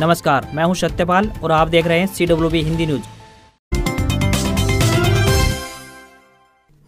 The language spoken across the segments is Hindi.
नमस्कार मैं हूं सत्यपाल और आप देख रहे हैं सी डब्ल्यू हिंदी न्यूज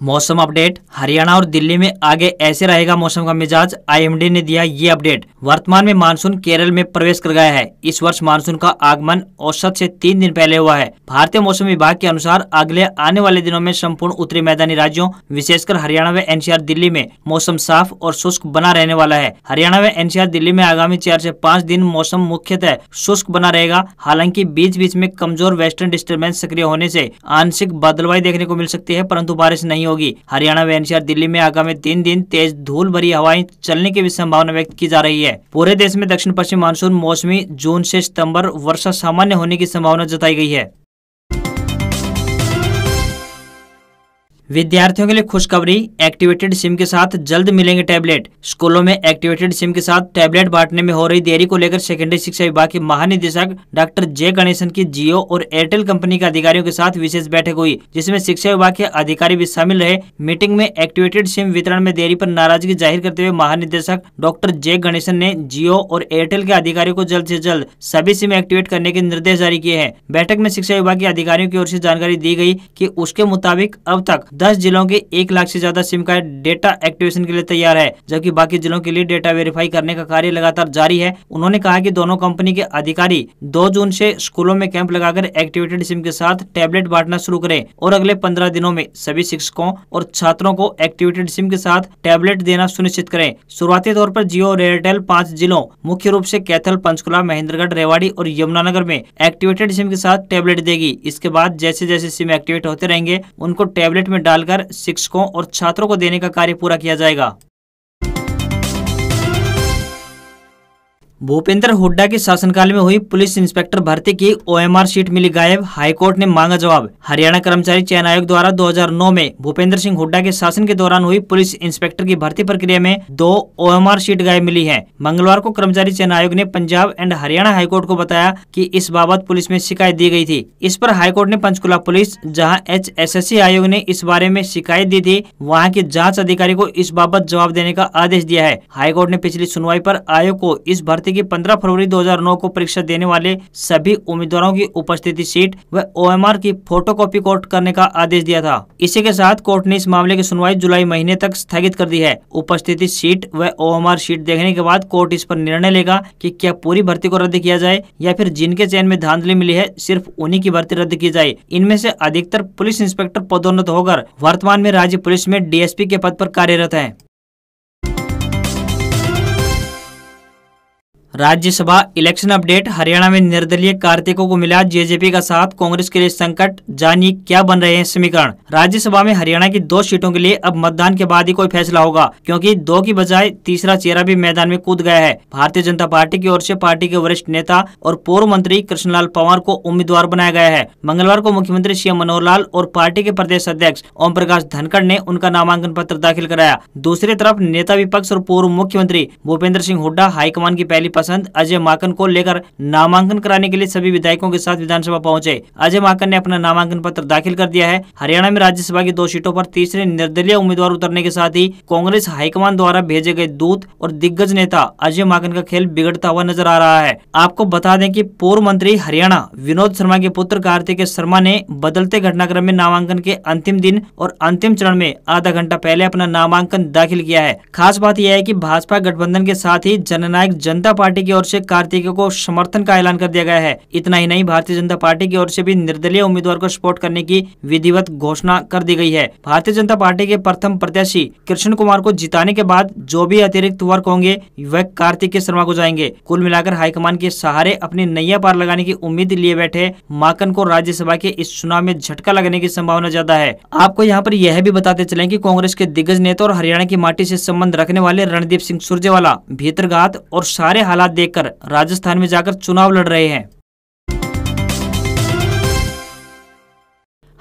मौसम अपडेट हरियाणा और दिल्ली में आगे ऐसे रहेगा मौसम का मिजाज आईएमडी ने दिया ये अपडेट वर्तमान में मानसून केरल में प्रवेश कर गया है इस वर्ष मानसून का आगमन औसत से तीन दिन पहले हुआ है भारतीय मौसम विभाग के अनुसार अगले आने वाले दिनों में संपूर्ण उत्तरी मैदानी राज्यों विशेषकर हरियाणा व एनसीआर दिल्ली में मौसम साफ और शुष्क बना रहने वाला है हरियाणा व एनसीआर दिल्ली में आगामी चार ऐसी पाँच दिन मौसम मुख्यतः शुष्क बना रहेगा हालांकि बीच बीच में कमजोर वेस्टर्न डिस्टर्बेंस सक्रिय होने ऐसी आंशिक बदलवाई देखने को मिल सकती है परन्तु बारिश नहीं होगी हरियाणा व अनुसार दिल्ली में आगामी तीन दिन तेज धूल भरी हवाएं चलने की भी संभावना व्यक्त की जा रही है पूरे देश में दक्षिण पश्चिम मानसून मौसमी जून से सितंबर वर्षा सामान्य होने की संभावना जताई गई है विद्यार्थियों के लिए खुशखबरी एक्टिवेटेड सिम के साथ जल्द मिलेंगे टैबलेट स्कूलों में एक्टिवेटेड सिम के साथ टैबलेट बांटने में हो रही देरी को लेकर सेकेंडरी शिक्षा विभाग के महानिदेशक डॉक्टर जे गणेशन की जियो और एयरटेल कंपनी के अधिकारियों के साथ विशेष बैठक हुई जिसमें शिक्षा विभाग के अधिकारी भी शामिल रहे मीटिंग में एक्टिवेटेड सिम वितरण में देरी आरोप नाराजगी जाहिर करते हुए महानिदेशक डॉक्टर जे गणेशन ने जियो और एयरटेल के अधिकारियों को जल्द ऐसी जल्द सभी सिम एक्टिवेट करने के निर्देश जारी किए हैं बैठक में शिक्षा विभाग के अधिकारियों की ओर ऐसी जानकारी दी गयी की उसके मुताबिक अब तक दस जिलों के एक लाख से ज्यादा सिम कार्ड डेटा एक्टिवेशन के लिए तैयार है जबकि बाकी जिलों के लिए डेटा वेरीफाई करने का कार्य लगातार जारी है उन्होंने कहा की दोनों कंपनी के अधिकारी दो जून से स्कूलों में कैंप लगाकर एक्टिवेटेड सिम के साथ टैबलेट बांटना शुरू करें और अगले पंद्रह दिनों में सभी शिक्षकों और छात्रों को एक्टिवेटेड सिम के साथ टैबलेट देना सुनिश्चित करें शुरुआती तौर पर जियो और एयरटेल पांच जिलों मुख्य रूप ऐसी कैथल पंचकुला महेंद्रगढ़ रेवाड़ी और यमुनानगर में एक्टिवेटेड सिम के साथ टैबलेट देगी इसके बाद जैसे जैसे सिम एक्टिवेट होते रहेंगे उनको टैबलेट में डालकर शिक्षकों और छात्रों को देने का कार्य पूरा किया जाएगा भूपेंद्र हुड्डा के शासनकाल में हुई पुलिस इंस्पेक्टर भर्ती की ओएमआर सीट मिली गायब हाईकोर्ट ने मांगा जवाब हरियाणा कर्मचारी चयन आयोग द्वारा 2009 में भूपेंद्र सिंह हुड्डा के शासन के दौरान हुई पुलिस इंस्पेक्टर की भर्ती प्रक्रिया में दो ओएमआर सीट गायब मिली है मंगलवार को कर्मचारी चयन आयोग ने पंजाब एंड हरियाणा हाईकोर्ट को बताया की इस बाबत पुलिस में शिकायत दी गयी थी इस पर हाईकोर्ट ने पंचकूला पुलिस जहाँ एच आयोग ने इस बारे में शिकायत दी थी वहाँ के जाँच अधिकारी को इस बाबत जवाब देने का आदेश दिया है हाईकोर्ट ने पिछली सुनवाई आरोप आयोग को इस भर्ती है कि 15 फरवरी 2009 को परीक्षा देने वाले सभी उम्मीदवारों की उपस्थिति सीट व ओएमआर की फोटोकॉपी कोर्ट करने का आदेश दिया था इसी के साथ कोर्ट ने इस मामले की सुनवाई जुलाई महीने तक स्थगित कर दी है उपस्थिति सीट व ओ सीट देखने के बाद कोर्ट इस पर निर्णय लेगा की क्या पूरी भर्ती को रद्द किया जाए या फिर जिनके चयन में धांधली मिली है सिर्फ उन्हीं की भर्ती रद्द की जाए इनमें से अधिकतर पुलिस इंस्पेक्टर पदोन्नत होकर वर्तमान में राज्य पुलिस में डीएसपी के पद पर कार्यरत हैं राज्यसभा इलेक्शन अपडेट हरियाणा में निर्दलीय कार्तिकों को मिला जेजेपी का साथ कांग्रेस के लिए संकट जानिए क्या बन रहे हैं समीकरण राज्यसभा में हरियाणा की दो सीटों के लिए अब मतदान के बाद ही कोई फैसला होगा क्योंकि दो की बजाय तीसरा चेहरा भी मैदान में कूद गया है भारतीय जनता पार्टी की ओर ऐसी पार्टी के वरिष्ठ नेता और पूर्व मंत्री कृष्णलाल पवार को उम्मीदवार बनाया गया है मंगलवार को मुख्यमंत्री सीएम मनोहर लाल और पार्टी के प्रदेश अध्यक्ष ओम प्रकाश धनखड़ ने उनका नामांकन पत्र दाखिल कराया दूसरी तरफ नेता विपक्ष और पूर्व मुख्यमंत्री भूपेंद्र सिंह हुड्डा हाईकमान की पहली बसंत अजय माकन को लेकर नामांकन कराने के लिए सभी विधायकों के साथ विधानसभा पहुंचे अजय माकन ने अपना नामांकन पत्र दाखिल कर दिया है हरियाणा में राज्यसभा की दो सीटों पर तीसरे निर्दलीय उम्मीदवार उतरने के साथ ही कांग्रेस हाईकमान द्वारा भेजे गए दूत और दिग्गज नेता अजय माकन का खेल बिगड़ता हुआ नजर आ रहा है आपको बता दें की पूर्व मंत्री हरियाणा विनोद शर्मा के पुत्र कार्तिक शर्मा ने बदलते घटनाक्रम में नामांकन के अंतिम दिन और अंतिम चरण में आधा घंटा पहले अपना नामांकन दाखिल किया है खास बात यह है की भाजपा गठबंधन के साथ ही जननायक जनता पार्टी पार्टी की ओर से कार्तिक को समर्थन का ऐलान कर दिया गया है इतना ही नहीं भारतीय जनता पार्टी की ओर से भी निर्दलीय उम्मीदवार को सपोर्ट करने की विधिवत घोषणा कर दी गई है भारतीय जनता पार्टी के प्रथम प्रत्याशी कृष्ण कुमार को जिताने के बाद जो भी अतिरिक्त वर्क होंगे वह के शर्मा को जाएंगे कुल मिलाकर हाईकमान के सहारे अपने नैया पार लगाने की उम्मीद लिए बैठे माकन को राज्य के इस चुनाव में झटका लगने की संभावना ज्यादा है आपको यहाँ पर यह भी बताते चले की कांग्रेस के दिग्गज नेता और हरियाणा की माटी ऐसी संबंध रखने वाले रणदीप सिंह सुरजेवाला भीतरघात और सारे हालात हालात देखकर राजस्थान में जाकर चुनाव लड़ रहे हैं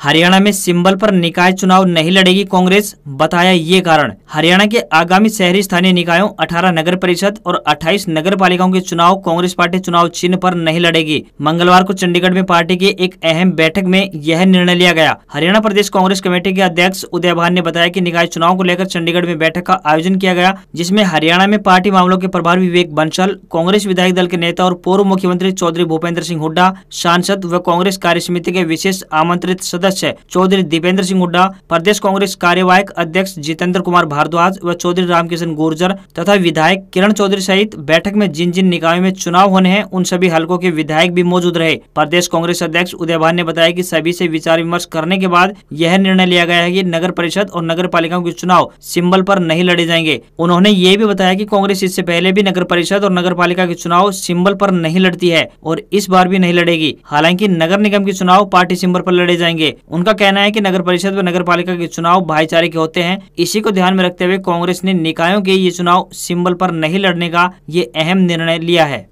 हरियाणा में सिंबल पर निकाय चुनाव नहीं लड़ेगी कांग्रेस बताया ये कारण हरियाणा के आगामी शहरी स्थानीय निकायों 18 नगर परिषद और 28 नगर पालिकाओं के चुनाव कांग्रेस पार्टी चुनाव चिन्ह पर नहीं लड़ेगी मंगलवार को चंडीगढ़ में पार्टी की एक अहम बैठक में यह निर्णय लिया गया हरियाणा प्रदेश कांग्रेस कमेटी के अध्यक्ष उदय भान ने बताया की निकाय चुनाव को लेकर चंडीगढ़ में बैठक का आयोजन किया गया जिसमे हरियाणा में पार्टी मामलों के प्रभारी विवेक बंसल कांग्रेस विधायक दल के नेता और पूर्व मुख्यमंत्री चौधरी भूपेंद्र सिंह हुड्डा सांसद व कांग्रेस कार्य समिति के विशेष आमंत्रित सदस्य सदस्य चौधरी दीपेंद्र सिंह हुड्डा प्रदेश कांग्रेस कार्यवाहक अध्यक्ष जितेंद्र कुमार भारद्वाज व चौधरी रामकिशन गुर्जर तथा विधायक किरण चौधरी सहित बैठक में जिन जिन निकायों में चुनाव होने हैं उन सभी हलकों के विधायक भी मौजूद रहे प्रदेश कांग्रेस अध्यक्ष उदय भान ने बताया की सभी ऐसी विचार विमर्श करने के बाद यह निर्णय लिया गया है की नगर परिषद और नगर पालिकाओं के चुनाव सिंबल आरोप नहीं लड़े जाएंगे उन्होंने ये भी बताया की कांग्रेस इससे पहले भी नगर परिषद और नगर पालिका के चुनाव सिंबल आरोप नहीं लड़ती है और इस बार भी नहीं लड़ेगी हालांकि नगर निगम के चुनाव पार्टी सिंबल आरोप लड़े जाएंगे उनका कहना है कि नगर परिषद व नगर पालिका के चुनाव भाईचारे के होते हैं इसी को ध्यान में रखते हुए कांग्रेस ने निकायों के ये चुनाव सिंबल पर नहीं लड़ने का ये अहम निर्णय लिया है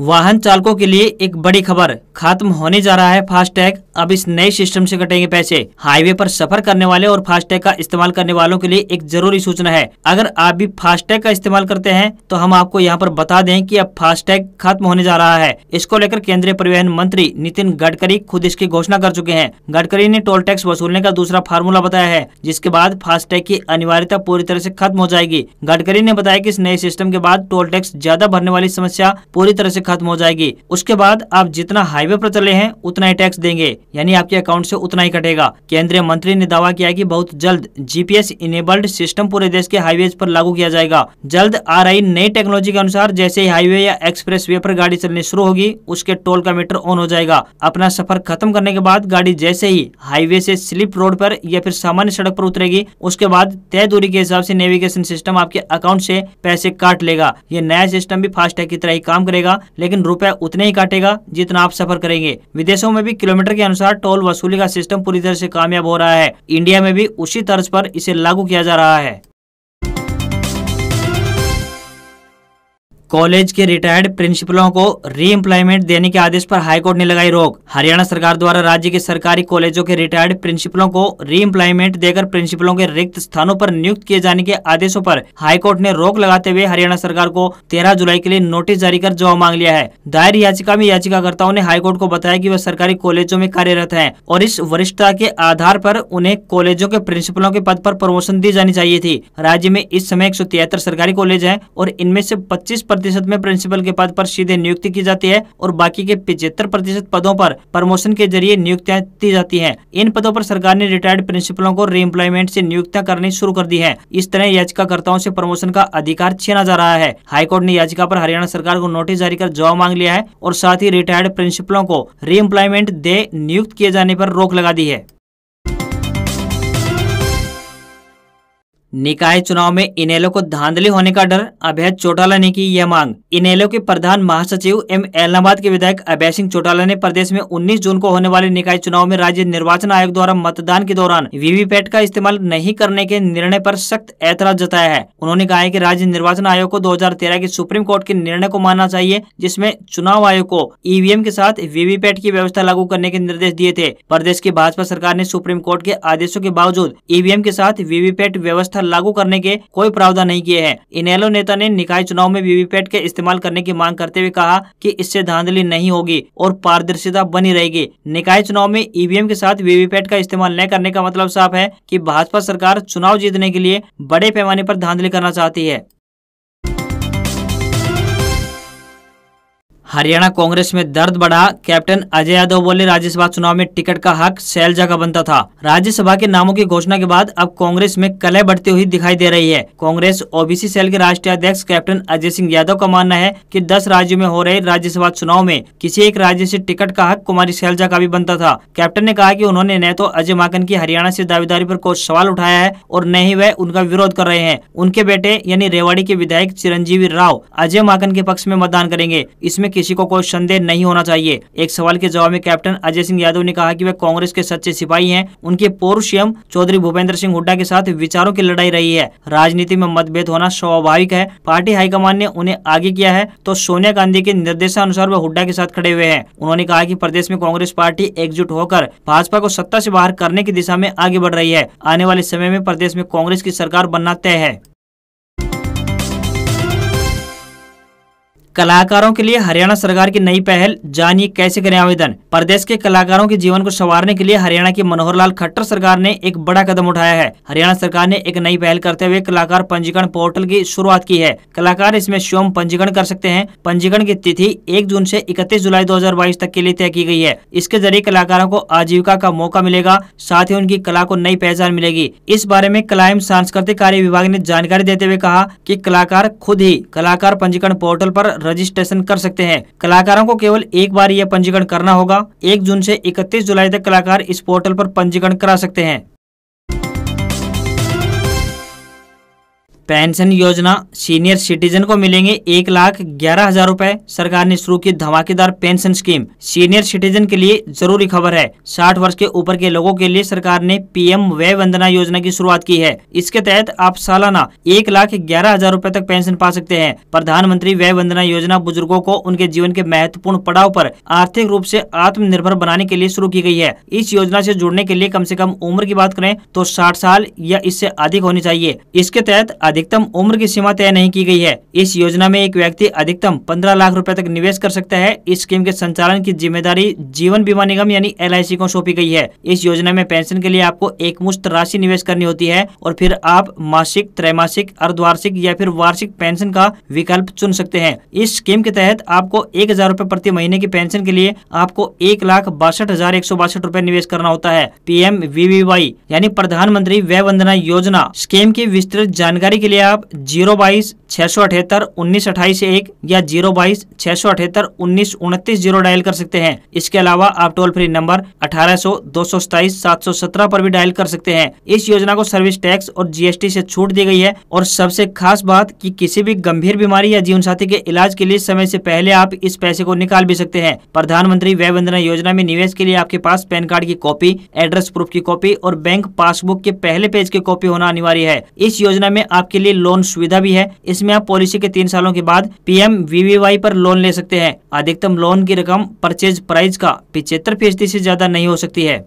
वाहन चालकों के लिए एक बड़ी खबर खत्म होने जा रहा है फास्टैग अब इस नए सिस्टम से कटेंगे पैसे हाईवे पर सफर करने वाले और फास्टैग का इस्तेमाल करने वालों के लिए एक जरूरी सूचना है अगर आप भी फास्टैग का इस्तेमाल करते हैं तो हम आपको यहाँ पर बता दें कि अब फास्टैग खत्म होने जा रहा है इसको लेकर केंद्रीय परिवहन मंत्री नितिन गडकरी खुद इसकी घोषणा कर चुके हैं गडकरी ने टोल टैक्स वसूलने का दूसरा फार्मूला बताया है जिसके बाद फास्टैग की अनिवार्यता पूरी तरह ऐसी खत्म हो जाएगी गडकरी ने बताया की इस नए सिस्टम के बाद टोल टैक्स ज्यादा भरने वाली समस्या पूरी तरह ऐसी खत्म हो जाएगी उसके बाद आप जितना हाईवे पर चले हैं उतना ही टैक्स देंगे यानी आपके अकाउंट से उतना ही कटेगा केंद्रीय मंत्री ने दावा किया कि बहुत जल्द जीपीएस इनेबल्ड सिस्टम पूरे देश के हाईवे पर लागू किया जाएगा जल्द आ रही नई टेक्नोलॉजी के अनुसार जैसे ही हाईवे या एक्सप्रेस वे पर गाड़ी चलनी शुरू होगी उसके टोल का मीटर ऑन हो जाएगा अपना सफर खत्म करने के बाद गाड़ी जैसे ही हाईवे से स्लिप रोड पर या फिर सामान्य सड़क पर उतरेगी उसके बाद तय दूरी के हिसाब से नेविगेशन सिस्टम आपके अकाउंट से पैसे काट लेगा ये नया सिस्टम भी फास्टैग की तरह ही काम करेगा लेकिन रुपया उतने ही काटेगा जितना आप सफर करेंगे विदेशों में भी किलोमीटर के अनुसार टोल वसूली का सिस्टम पूरी तरह से कामयाब हो रहा है इंडिया में भी उसी तर्ज पर इसे लागू किया जा रहा है कॉलेज के रिटायर्ड प्रिंसिपलों को री एम्प्लॉयमेंट देने के आदेश पर हाईकोर्ट ने लगाई रोक हरियाणा सरकार द्वारा राज्य के सरकारी कॉलेजों के रिटायर्ड प्रिंसिपलों को री एम्प्लॉयमेंट देकर प्रिंसिपलों के रिक्त स्थानों पर नियुक्त किए जाने के आदेशों पर हाईकोर्ट ने रोक लगाते हुए हरियाणा सरकार को तेरह जुलाई के लिए नोटिस जारी कर जवाब मांग लिया है दायर याचिका में याचिकाकर्ताओं ने हाईकोर्ट को बताया की वह सरकारी कॉलेजों में कार्यरत है और इस वरिष्ठता के आधार पर उन्हें कॉलेजों के प्रिंसिपलों के पद पर प्रमोशन दी जानी चाहिए थी राज्य में इस समय एक सरकारी कॉलेज है और इनमें से पच्चीस प्रतिशत में प्रिंसिपल के पद पर सीधे नियुक्ति की जाती है और बाकी के पिछहत्तर प्रतिशत पदों पर प्रमोशन के जरिए नियुक्तियां दी जाती हैं इन पदों पर सरकार ने रिटायर्ड प्रिंसिपलों को रीएम्प्लॉयमेंट से नियुक्तियां करनी शुरू कर दी है इस तरह याचिकाकर्ताओं से प्रमोशन का अधिकार छीना जा रहा है हाईकोर्ट ने याचिका पर हरियाणा सरकार को नोटिस जारी कर जवाब मांग लिया है और साथ ही रिटायर्ड प्रिंसिपलों को रीएम्प्लॉयमेंट दे नियुक्त किए जाने आरोप रोक लगा दी है निकाय चुनाव में इनेलो को धांधली होने का डर अभय चौटाला ने की यह मांग इनेलो के प्रधान महासचिव एम एलनाबाद के विधायक अभय सिंह चौटाला ने प्रदेश में 19 जून को होने वाले निकाय चुनाव में राज्य निर्वाचन आयोग द्वारा मतदान के दौरान वीवीपैट का इस्तेमाल नहीं करने के निर्णय पर सख्त ऐतराज जताया है उन्होंने कहा है की राज्य निर्वाचन आयोग को दो के सुप्रीम कोर्ट के निर्णय को मानना चाहिए जिसमे चुनाव आयोग को ईवीएम के साथ वीवीपैट की व्यवस्था लागू करने के निर्देश दिए थे प्रदेश की भाजपा सरकार ने सुप्रीम कोर्ट के आदेशों के बावजूद ईवीएम के साथ वीवीपैट व्यवस्था लागू करने के कोई प्रावधान नहीं किए हैं इनेलो नेता ने निकाय चुनाव में वीवीपैट के इस्तेमाल करने की मांग करते हुए कहा की इससे धांधली नहीं होगी और पारदर्शिता बनी रहेगी निकाय चुनाव में ईवीएम के साथ वीवीपैट का इस्तेमाल न करने का मतलब साफ है की भाजपा सरकार चुनाव जीतने के लिए बड़े पैमाने आरोप धांधली करना चाहती है हरियाणा कांग्रेस में दर्द बढ़ा कैप्टन अजय यादव बोले राज्यसभा चुनाव में टिकट का हक सैल जगह बनता था राज्यसभा के नामों की घोषणा के बाद अब कांग्रेस में कलह बढ़ती हुई दिखाई दे रही है कांग्रेस ओबीसी सेल के राष्ट्रीय अध्यक्ष कैप्टन अजय सिंह यादव का मानना है कि 10 राज्यों में हो रहे राज्यसभा चुनाव में किसी एक राज्य ऐसी टिकट का हक कुमारी सैलजा का भी बनता था कैप्टन ने कहा की उन्होंने न तो अजय माकन की हरियाणा ऐसी दावेदारी आरोप कोई सवाल उठाया है और न ही वह उनका विरोध कर रहे हैं उनके बेटे यानी रेवाड़ी के विधायक चिरंजीवी राव अजय माकन के पक्ष में मतदान करेंगे इसमें किसी को कोई संदेह नहीं होना चाहिए एक सवाल के जवाब में कैप्टन अजय सिंह यादव ने कहा कि वह कांग्रेस के सच्चे सिपाही हैं उनके पूर्व सीएम चौधरी भूपेंद्र सिंह हुड्डा के साथ विचारों की लड़ाई रही है राजनीति में मतभेद होना स्वाभाविक है पार्टी हाईकमान ने उन्हें आगे किया है तो सोनिया गांधी के निर्देशानुसार वह हुड्डा के साथ खड़े हुए हैं उन्होंने कहा की प्रदेश में कांग्रेस पार्टी एकजुट होकर भाजपा को सत्ता ऐसी बाहर करने की दिशा में आगे बढ़ रही है आने वाले समय में प्रदेश में कांग्रेस की सरकार बनना तय है कलाकारों के लिए हरियाणा सरकार की नई पहल जानिए कैसे करें आवेदन प्रदेश के कलाकारों के जीवन को संवारने के लिए हरियाणा की मनोहर लाल खट्टर सरकार ने एक बड़ा कदम उठाया है हरियाणा सरकार ने एक नई पहल करते हुए कलाकार पंजीकरण पोर्टल की शुरुआत की है कलाकार इसमें स्वयं पंजीकरण कर सकते हैं पंजीकरण की तिथि एक जून ऐसी इकतीस जुलाई दो तक के लिए तय की गयी है इसके जरिए कलाकारों को आजीविका का मौका मिलेगा साथ ही उनकी कला को नई पहचान मिलेगी इस बारे में कला एवं सांस्कृतिक कार्य विभाग ने जानकारी देते हुए कहा की कलाकार खुद ही कलाकार पंजीकरण पोर्टल आरोप रजिस्ट्रेशन कर सकते हैं कलाकारों को केवल एक बार यह पंजीकरण करना होगा एक जून से इकतीस जुलाई तक कलाकार इस पोर्टल पर पंजीकरण करा सकते हैं पेंशन योजना सीनियर सिटीजन को मिलेंगे एक लाख ग्यारह हजार रूपए सरकार ने शुरू की धमाकेदार पेंशन स्कीम सीनियर सिटीजन के लिए जरूरी खबर है साठ वर्ष के ऊपर के लोगों के लिए सरकार ने पीएम वय वंदना योजना की शुरुआत की है इसके तहत आप सालाना एक लाख ग्यारह हजार रूपए तक पेंशन पा सकते हैं प्रधानमंत्री व्यय वंदना योजना बुजुर्गो को उनके जीवन के महत्वपूर्ण पड़ाव आरोप आर्थिक रूप ऐसी आत्मनिर्भर बनाने के लिए शुरू की गयी है इस योजना ऐसी जुड़ने के लिए कम ऐसी कम उम्र की बात करें तो साठ साल या इससे अधिक होनी चाहिए इसके तहत अधिकतम उम्र की सीमा तय नहीं की गई है इस योजना में एक व्यक्ति अधिकतम पंद्रह लाख रूपए तक निवेश कर सकता है इस स्कीम के संचालन की जिम्मेदारी जीवन बीमा निगम यानी एल को सौंपी गई है इस योजना में पेंशन के लिए आपको एक मुश्त राशि निवेश करनी होती है और फिर आप मासिक त्रैमासिक अर्धवार्षिक या फिर वार्षिक पेंशन का विकल्प चुन सकते हैं इस स्कीम के तहत आपको एक हजार रूपए प्रति महीने की पेंशन के लिए आपको एक लाख बासठ हजार एक सौ बासठ रूपए निवेश करना होता है पीएम वीवीवाई यानी प्रधानमंत्री वय वंदना योजना स्कीम की विस्तृत जानकारी के के लिए आप जीरो बाईस छः सौ अठहत्तर उन्नीस अट्ठाईस एक या जीरो बाईस छः सौ अठहत्तर उन्नीस उनतीस जीरो डायल कर सकते हैं इसके अलावा आप टोल फ्री नंबर अठारह सौ दो सौ सताईस सात सौ सत्रह पर भी डायल कर सकते हैं इस योजना को सर्विस टैक्स और जीएसटी से छूट दी गई है और सबसे खास बात कि किसी भी गंभीर बीमारी या जीवन साथी के इलाज के लिए समय से पहले आप इस पैसे को निकाल भी सकते हैं प्रधानमंत्री व्यय वंदना योजना में निवेश के लिए आपके पास पैन कार्ड की कॉपी एड्रेस प्रूफ की कॉपी और बैंक पासबुक के पहले पेज की कॉपी होना अनिवार्य है इस योजना में आपके के लिए लोन सुविधा भी है इसमें आप पॉलिसी के तीन सालों के बाद पीएम वीवीवाई पर लोन ले सकते हैं अधिकतम लोन की रकम परचेज प्राइस का पिछहत्तर फीसदी ऐसी ज्यादा नहीं हो सकती है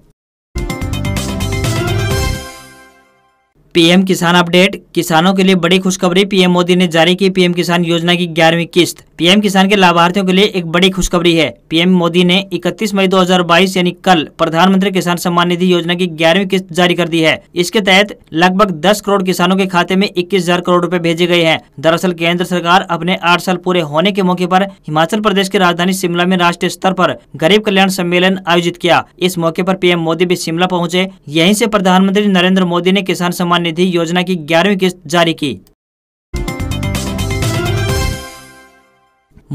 पीएम किसान अपडेट किसानों के लिए बड़ी खुशखबरी पीएम मोदी ने जारी की पीएम किसान योजना की ग्यारहवीं किस्त पीएम किसान के लाभार्थियों के लिए एक बड़ी खुशखबरी है पीएम मोदी ने 31 मई 2022 यानी कल प्रधानमंत्री किसान सम्मान निधि योजना की ग्यारहवीं किस्त जारी कर दी है इसके तहत लगभग 10 करोड़ किसानों के खाते में इक्कीस हजार करोड़ रूपए भेजे गए हैं दरअसल केंद्र सरकार अपने आठ साल पूरे होने के मौके आरोप हिमाचल प्रदेश की राजधानी शिमला में राष्ट्रीय स्तर आरोप गरीब कल्याण सम्मेलन आयोजित किया इस मौके आरोप पीएम मोदी भी शिमला पहुँचे यही ऐसी प्रधानमंत्री नरेंद्र मोदी ने किसान सम्मान निधि योजना की ग्यारहवीं किस्त जारी की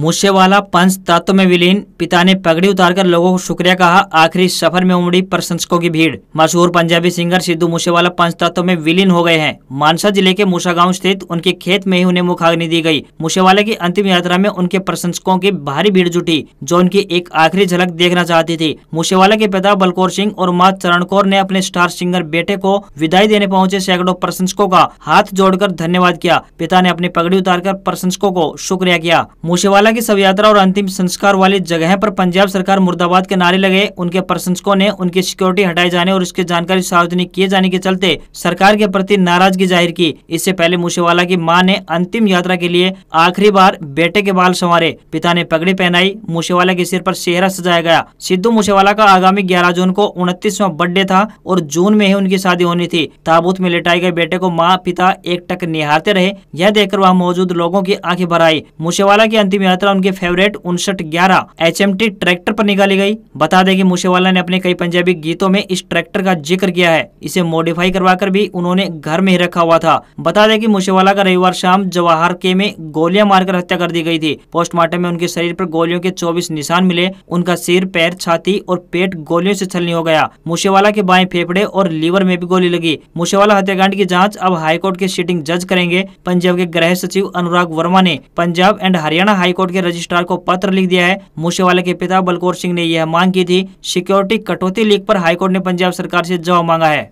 मुझसे वाला पंच तत्व में विलीन पिता ने पगड़ी उतारकर लोगों को शुक्रिया कहा आखिरी सफर में उमड़ी प्रशंसकों की भीड़ मशहूर पंजाबी सिंगर सिद्धू मूसेवाला पंच तत्व में विलीन हो गए हैं मानसा जिले के मूसा गांव स्थित उनके खेत में ही उन्हें मुखाग्नि दी गई मूसेवाला की अंतिम यात्रा में उनके प्रशंसकों की भारी भीड़ जुटी जो उनकी एक आखिरी झलक देखना चाहती थी मूसेवाला के पिता बलकौर सिंह और माँ चरण कौर ने अपने स्टार सिंगर बेटे को विदाई देने पहुँचे सैकड़ों प्रशंसकों का हाथ जोड़कर धन्यवाद किया पिता ने अपनी पगड़ी उतारकर प्रशंसकों को शुक्रिया किया मूसेवाला हालांकि शव यात्रा और अंतिम संस्कार वाली जगह पर पंजाब सरकार मुर्दाबाद के नारे लगे उनके प्रशंसकों ने उनकी सिक्योरिटी हटाए जाने और उसकी जानकारी सार्वजनिक किए जाने के चलते सरकार के प्रति नाराजगी जाहिर की इससे पहले मूसेवाला की मां ने अंतिम यात्रा के लिए आखिरी बार बेटे के बाल संवारे पिता ने पगड़ी पहनाई मूसेवाला के सिर पर सेहरा सजाया गया सिद्धू मूसेवाला का आगामी ग्यारह जून को उनतीसवा बर्थडे था और जून में ही उनकी शादी होनी थी ताबूत में लेटाए गए बेटे को माँ पिता एक टक निहारते रहे यह देखकर वहाँ मौजूद लोगों की आंखें भर आई मूसेवाला की अंतिम उनहत्तर उनके फेवरेट उनसठ ग्यारह एच ट्रैक्टर पर निकाली गई बता दें कि मूसेवाला ने अपने कई पंजाबी गीतों में इस ट्रैक्टर का जिक्र किया है इसे मॉडिफाई करवाकर भी उन्होंने घर में ही रखा हुआ था बता दें कि मूसेवाला का रविवार शाम जवाहर के में गोलियां मारकर हत्या कर दी गई थी पोस्टमार्टम में उनके शरीर पर गोलियों के चौबीस निशान मिले उनका सिर पैर छाती और पेट गोलियों ऐसी छलनी हो गया मूसेवाला के बाएं फेफड़े और लीवर में भी गोली लगी मूसेवाला हत्याकांड की जाँच अब हाईकोर्ट के सिटिंग जज करेंगे पंजाब के गृह सचिव अनुराग वर्मा ने Punjab and Haryana high court court के रजिस्ट्रार को पत्र लिख दिया है मूसेवाला के पिता बलकोर सिंह ने यह मांग की थी सिक्योरिटी कटौती लीक पर हाईकोर्ट ने पंजाब सरकार से जवाब मांगा है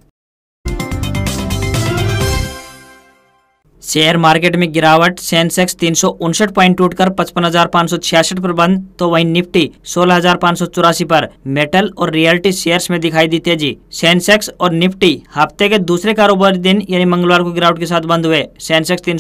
शेयर मार्केट में गिरावट सेंसेक्स तीन पॉइंट टूटकर पचपन पर बंद तो वहीं निफ्टी सोलह पर मेटल और रियल्टी शेयर्स में दिखाई दी तेजी सेंसेक्स और निफ्टी हफ्ते के दूसरे कारोबारी दिन यानी मंगलवार को गिरावट के साथ बंद हुए सेंसेक्स तीन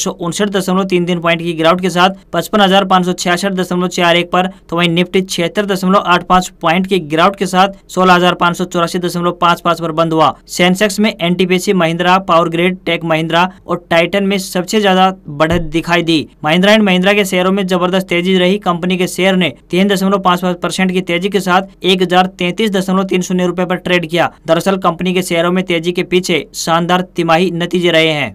दशमलव तीन तीन पॉइंट की गिरावट के साथ पचपन हजार पाँच सौ छियासठ दशमलव चार एक पर तो वही निफ्टी छिहत्तर दशमलव आठ पाँच पॉइंट की गिरावट के साथ सोलह हजार पाँच सौ चौरासी दशमलव पाँच पाँच पर बंद हुआ सेंसेक्स में NTPC Mahindra power grid tech Mahindra और टाइटन में सबसे ज्यादा बढ़त दिखाई दी महिंद्रा एंड महिंद्रा के शेयरों में जबरदस्त तेजी रही कंपनी के शेयर ने तीन दशमलव पाँच परसेंट की तेजी के साथ एक हजार तैतीस दशमलव तीन शून्य रूपए आरोप ट्रेड किया दरअसल कंपनी के शेयरों में तेजी के पीछे शानदार तिमाही नतीजे रहे हैं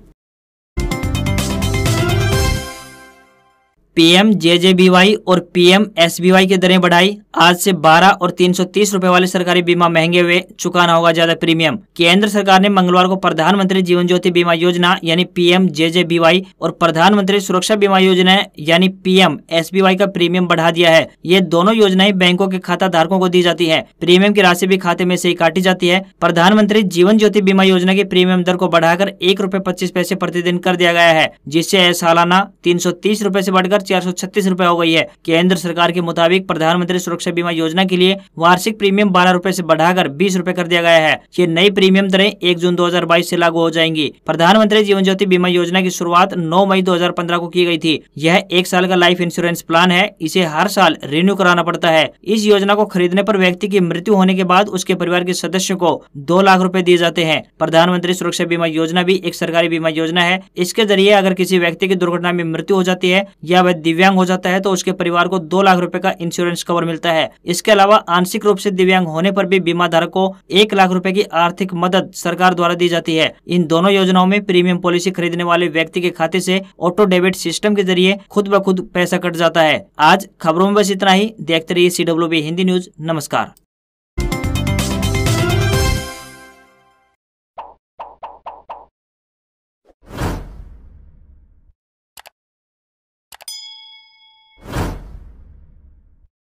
पीएम जेजेबीवाई और पीएम एसबीवाई की दरें बढ़ाई आज से 12 और 330 रुपए वाले सरकारी बीमा महंगे हुए चुकाना होगा ज्यादा प्रीमियम केंद्र सरकार ने मंगलवार को प्रधानमंत्री जीवन ज्योति बीमा योजना यानी पीएम जेजेबीवाई और प्रधानमंत्री सुरक्षा बीमा योजना यानी पीएम एसबीवाई का प्रीमियम बढ़ा दिया है ये दोनों योजनाएं बैंकों के खाता धारकों को दी जाती है प्रीमियम की राशि भी खाते में से ही काटी जाती है प्रधानमंत्री जीवन ज्योति बीमा योजना की प्रीमियम दर को बढ़ाकर एक रूपए पच्चीस पैसे प्रतिदिन कर दिया गया है जिससे सालाना तीन सौ तीस रूपए ऐसी बढ़कर चार सौ छत्तीस रूपए हो गई है केंद्र सरकार के मुताबिक प्रधानमंत्री सुरक्षा बीमा योजना के लिए वार्षिक प्रीमियम बारह रूपए ऐसी बढ़ाकर बीस रूपए कर दिया गया है ये नई प्रीमियम दरें एक जून दो हजार बाईस ऐसी लागू हो जाएंगी प्रधानमंत्री जीवन ज्योति बीमा योजना की शुरुआत नौ मई दो हजार पंद्रह को की गयी थी यह एक साल का लाइफ इंश्योरेंस प्लान है इसे हर साल रिन्यू कराना पड़ता है इस योजना को खरीदने आरोप व्यक्ति की मृत्यु होने के बाद उसके परिवार के सदस्यों को दो लाख रूपए दिए जाते हैं प्रधानमंत्री सुरक्षा बीमा योजना भी एक सरकारी बीमा योजना है इसके जरिए अगर किसी व्यक्ति की दुर्घटना में मृत्यु हो जाती है या वह दिव्यांग हो जाता है तो उसके परिवार को दो लाख रूपए का इंश्योरेंस कवर मिलता है इसके अलावा आंशिक रूप से दिव्यांग होने पर भी बीमा धारक को एक लाख रूपए की आर्थिक मदद सरकार द्वारा दी जाती है इन दोनों योजनाओं में प्रीमियम पॉलिसी खरीदने वाले व्यक्ति के खाते ऐसी ऑटो डेबिट सिस्टम के जरिए खुद ब खुद पैसा कट जाता है आज खबरों में बस इतना ही देखते रहिए सी हिंदी न्यूज नमस्कार